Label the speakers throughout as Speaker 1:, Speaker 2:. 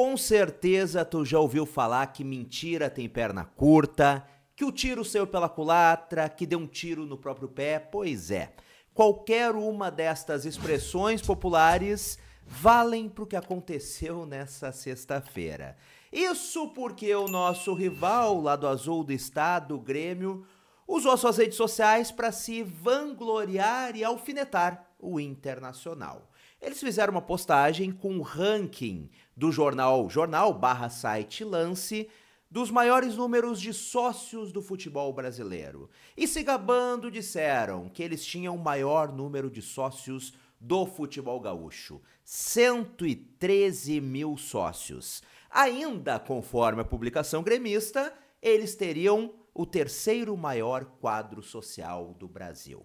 Speaker 1: Com certeza tu já ouviu falar que mentira tem perna curta, que o tiro saiu pela culatra, que deu um tiro no próprio pé. Pois é, qualquer uma destas expressões populares valem para o que aconteceu nessa sexta-feira. Isso porque o nosso rival, lado azul do estado, o Grêmio, usou as suas redes sociais para se vangloriar e alfinetar o Internacional. Eles fizeram uma postagem com o ranking do jornal jornal barra site Lance dos maiores números de sócios do futebol brasileiro. E se gabando, disseram que eles tinham o maior número de sócios do futebol gaúcho: 113 mil sócios. Ainda conforme a publicação gremista, eles teriam o terceiro maior quadro social do Brasil.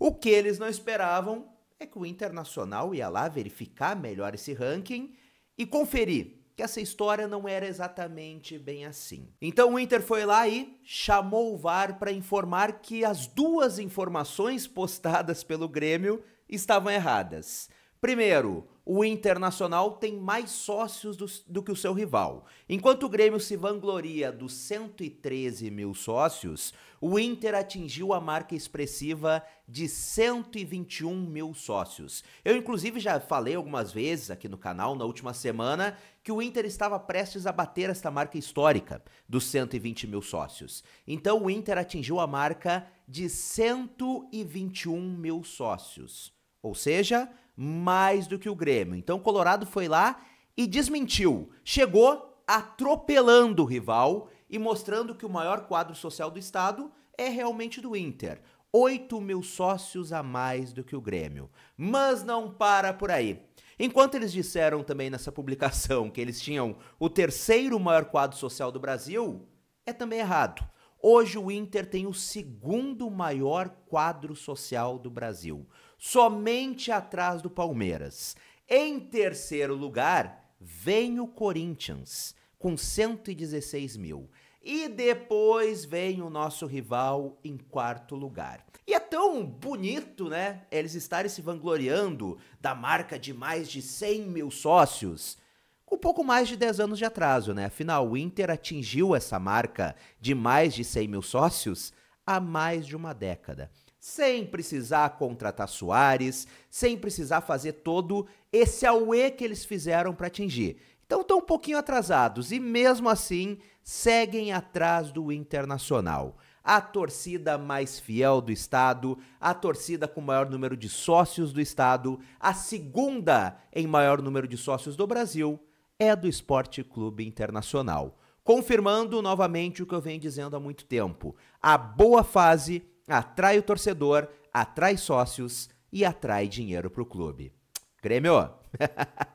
Speaker 1: O que eles não esperavam é que o Internacional ia lá verificar melhor esse ranking e conferir que essa história não era exatamente bem assim. Então o Inter foi lá e chamou o VAR para informar que as duas informações postadas pelo Grêmio estavam erradas. Primeiro, o Internacional tem mais sócios do, do, que o seu rival. Enquanto o Grêmio se vangloria dos 113 mil sócios, o Inter atingiu a marca expressiva de 121 mil sócios. Eu, inclusive, já falei algumas vezes aqui no canal na última semana que o Inter estava prestes a bater esta marca histórica dos 120 mil sócios. Então, o Inter atingiu a marca de 121 mil sócios ou seja, mais do que o Grêmio. Então o Colorado foi lá e desmentiu. Chegou atropelando o rival e mostrando que o maior quadro social do estado é realmente do Inter. 8 mil sócios a mais do que o Grêmio. Mas não para por aí. Enquanto eles disseram também nessa publicação que eles tinham o terceiro maior quadro social do Brasil, é também errado. Hoje o Inter tem o segundo maior quadro social do Brasil, somente atrás do Palmeiras. Em terceiro lugar, vem o Corinthians, com 116 mil. E depois vem o nosso rival em quarto lugar. E é tão bonito, né? Eles estarem se vangloriando da marca de mais de 100 mil sócios um pouco mais de 10 anos de atraso, né? Afinal, o Inter atingiu essa marca de mais de 100 mil sócios há mais de uma década. Sem precisar contratar Soares, sem precisar fazer todo esse auê que eles fizeram para atingir. Então estão um pouquinho atrasados e mesmo assim seguem atrás do Internacional a torcida mais fiel do estado, a torcida com maior número de sócios do estado, a segunda em maior número de sócios do Brasil, é do Esporte Clube Internacional. Confirmando novamente o que eu venho dizendo há muito tempo: a boa fase atrai o torcedor, atrai sócios e atrai dinheiro para o clube. Grêmio!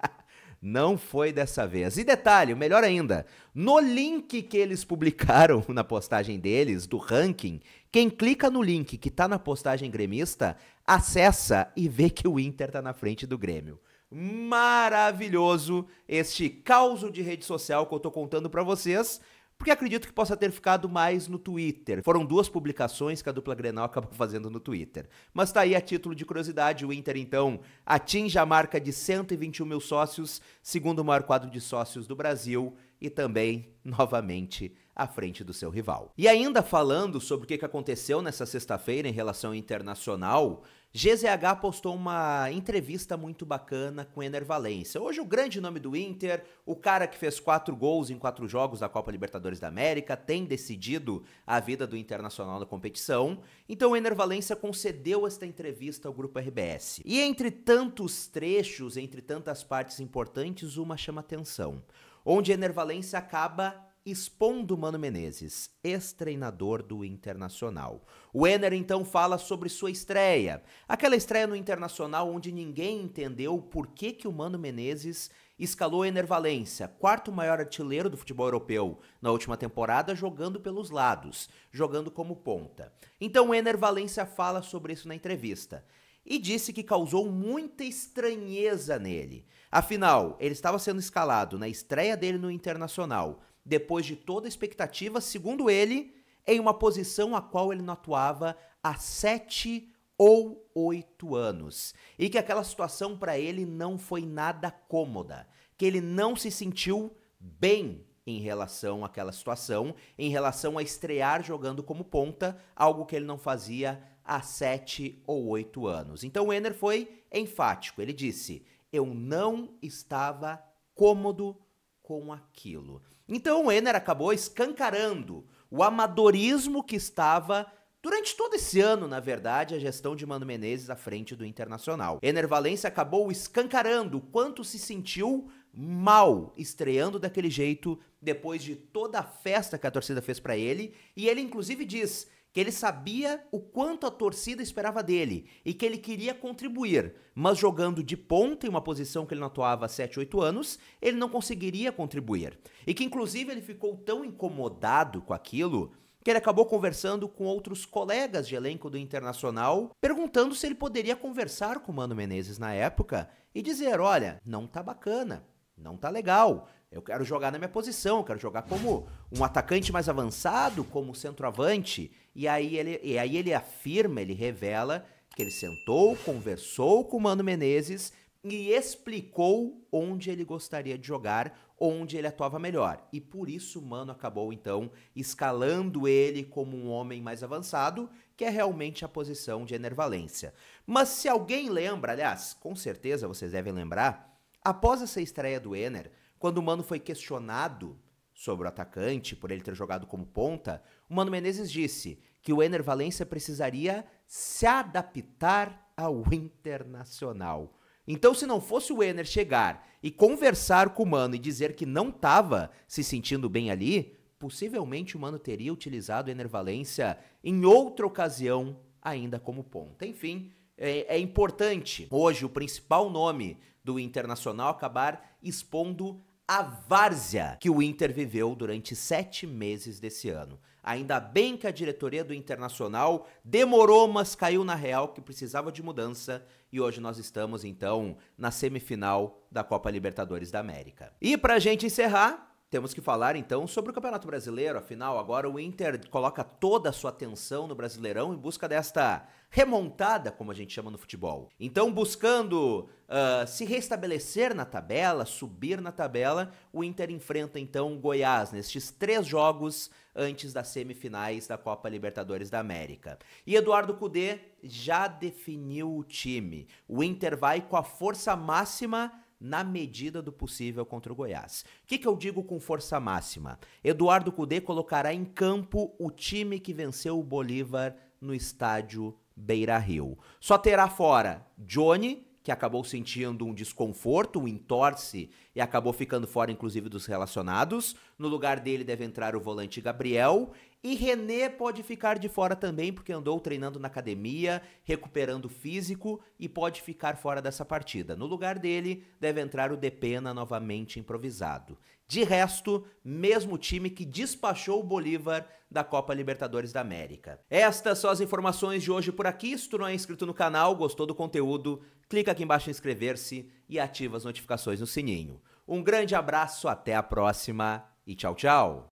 Speaker 1: Não foi dessa vez. E detalhe, melhor ainda, no link que eles publicaram na postagem deles, do ranking, quem clica no link que está na postagem gremista, acessa e vê que o Inter está na frente do Grêmio maravilhoso este caos de rede social que eu tô contando para vocês, porque acredito que possa ter ficado mais no Twitter. Foram duas publicações que a dupla Grenal acabou fazendo no Twitter. Mas tá aí a título de curiosidade, o Inter então atinge a marca de 121 mil sócios, segundo o maior quadro de sócios do Brasil, e também, novamente, à frente do seu rival. E ainda falando sobre o que aconteceu nessa sexta-feira em relação internacional, GZH postou uma entrevista muito bacana com Ener Valência. Hoje o grande nome do Inter, o cara que fez quatro gols em quatro jogos da Copa Libertadores da América, tem decidido a vida do Internacional na competição. Então Ener Valência concedeu esta entrevista ao Grupo RBS. E entre tantos trechos, entre tantas partes importantes, uma chama atenção. Onde Ener Valência acaba expondo Mano Menezes, ex-treinador do Internacional. O Enner então fala sobre sua estreia, aquela estreia no Internacional onde ninguém entendeu por que, que o Mano Menezes escalou Enner Valência, quarto maior artilheiro do futebol europeu na última temporada, jogando pelos lados, jogando como ponta. Então o Enner Valência fala sobre isso na entrevista e disse que causou muita estranheza nele. Afinal, ele estava sendo escalado na estreia dele no Internacional depois de toda expectativa, segundo ele, em uma posição a qual ele não atuava há sete ou oito anos. E que aquela situação para ele não foi nada cômoda, que ele não se sentiu bem em relação àquela situação, em relação a estrear jogando como ponta, algo que ele não fazia há sete ou oito anos. Então o Enner foi enfático, ele disse: Eu não estava cômodo com aquilo. Então o Enner acabou escancarando o amadorismo que estava Durante todo esse ano, na verdade, a gestão de Mano Menezes à frente do Internacional. Ener Valencia acabou escancarando o quanto se sentiu mal estreando daquele jeito depois de toda a festa que a torcida fez para ele, e ele inclusive diz: que ele sabia o quanto a torcida esperava dele e que ele queria contribuir, mas jogando de ponta em uma posição que ele não atuava há 7, 8 anos, ele não conseguiria contribuir. E que inclusive ele ficou tão incomodado com aquilo que ele acabou conversando com outros colegas de elenco do Internacional, perguntando se ele poderia conversar com o Mano Menezes na época e dizer: olha, não tá bacana, não tá legal. Eu quero jogar na minha posição, eu quero jogar como um atacante mais avançado, como centroavante. E aí ele, e aí ele afirma, ele revela que ele sentou, conversou com o Mano Menezes e explicou onde ele gostaria de jogar, onde ele atuava melhor. E por isso o Mano acabou então escalando ele como um homem mais avançado, que é realmente a posição de Enervalência. Mas se alguém lembra, aliás, com certeza vocês devem lembrar, após essa estreia do Ener, quando o Mano foi questionado sobre o atacante, por ele ter jogado como ponta, o Mano Menezes disse que o Ener Valência precisaria se adaptar ao Internacional. Então, se não fosse o Ener chegar e conversar com o Mano e dizer que não estava se sentindo bem ali, possivelmente o Mano teria utilizado o Ener Valência em outra ocasião, ainda como ponta. Enfim, é, é importante hoje o principal nome do Internacional acabar expondo a várzea que o Inter viveu durante sete meses desse ano. Ainda bem que a diretoria do Internacional demorou, mas caiu na real que precisava de mudança. E hoje nós estamos, então, na semifinal da Copa Libertadores da América. E pra gente encerrar, temos que falar então sobre o Campeonato Brasileiro, afinal, agora o Inter coloca toda a sua atenção no Brasileirão em busca desta remontada, como a gente chama no futebol. Então, buscando uh, se restabelecer na tabela, subir na tabela, o Inter enfrenta então o Goiás nestes três jogos antes das semifinais da Copa Libertadores da América. E Eduardo Cudê já definiu o time. O Inter vai com a força máxima na medida do possível contra o Goiás. O que, que eu digo com força máxima? Eduardo Cudê colocará em campo o time que venceu o Bolívar no estádio Beira Rio. Só terá fora Johnny, que acabou sentindo um desconforto, um entorce e acabou ficando fora, inclusive, dos relacionados. No lugar dele deve entrar o volante Gabriel. E René pode ficar de fora também, porque andou treinando na academia, recuperando físico e pode ficar fora dessa partida. No lugar dele, deve entrar o Depena novamente improvisado. De resto, mesmo time que despachou o Bolívar da Copa Libertadores da América. Estas são as informações de hoje por aqui. Se tu não é inscrito no canal, gostou do conteúdo, clica aqui embaixo em inscrever-se e ativa as notificações no sininho. Um grande abraço, até a próxima e tchau, tchau!